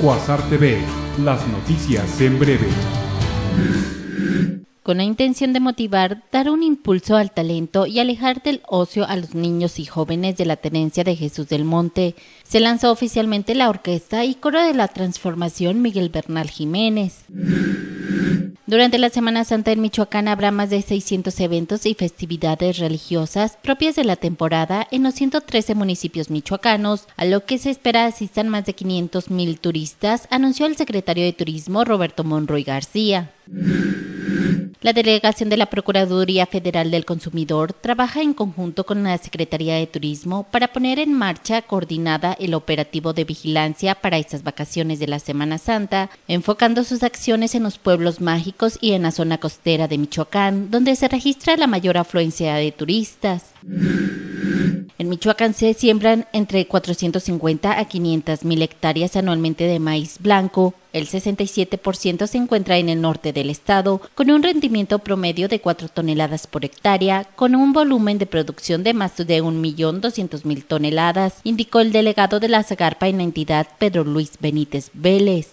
Cuasar TV, las noticias en breve. Con la intención de motivar, dar un impulso al talento y alejar del ocio a los niños y jóvenes de la tenencia de Jesús del Monte, se lanzó oficialmente la orquesta y coro de la transformación Miguel Bernal Jiménez. Durante la Semana Santa en Michoacán habrá más de 600 eventos y festividades religiosas propias de la temporada en los 113 municipios michoacanos, a lo que se espera asistan más de 500 mil turistas, anunció el secretario de Turismo Roberto Monroy García. La delegación de la Procuraduría Federal del Consumidor trabaja en conjunto con la Secretaría de Turismo para poner en marcha coordinada el operativo de vigilancia para estas vacaciones de la Semana Santa, enfocando sus acciones en los pueblos mágicos y en la zona costera de Michoacán, donde se registra la mayor afluencia de turistas. Michoacán se siembran entre 450 a 500 mil hectáreas anualmente de maíz blanco. El 67% se encuentra en el norte del estado, con un rendimiento promedio de 4 toneladas por hectárea, con un volumen de producción de más de 1.200.000 toneladas, indicó el delegado de la Zagarpa en la entidad, Pedro Luis Benítez Vélez.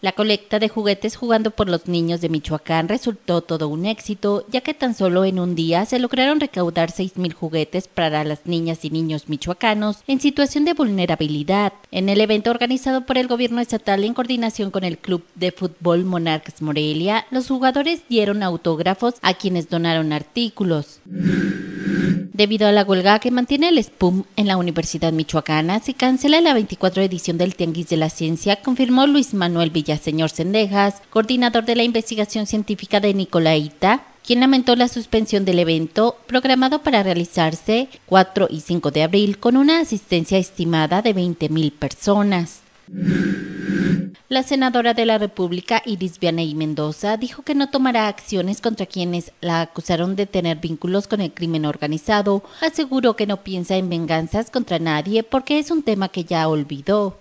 La colecta de juguetes jugando por los niños de Michoacán resultó todo un éxito, ya que tan solo en un día se lograron recaudar 6.000 juguetes para las niñas y niños michoacanos en situación de vulnerabilidad. En el evento organizado por el gobierno estatal en coordinación con el Club de Fútbol Monarcas Morelia, los jugadores dieron autógrafos a quienes donaron artículos. Debido a la huelga que mantiene el SPUM en la Universidad Michoacana, se cancela la 24 edición del Tianguis de la Ciencia, confirmó Luis Manuel Villaseñor Sendejas, coordinador de la investigación científica de Nicolaita, quien lamentó la suspensión del evento programado para realizarse 4 y 5 de abril con una asistencia estimada de 20.000 personas. La senadora de la República, Iris Vianey Mendoza, dijo que no tomará acciones contra quienes la acusaron de tener vínculos con el crimen organizado. Aseguró que no piensa en venganzas contra nadie porque es un tema que ya olvidó.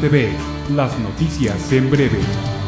TV, las noticias en breve.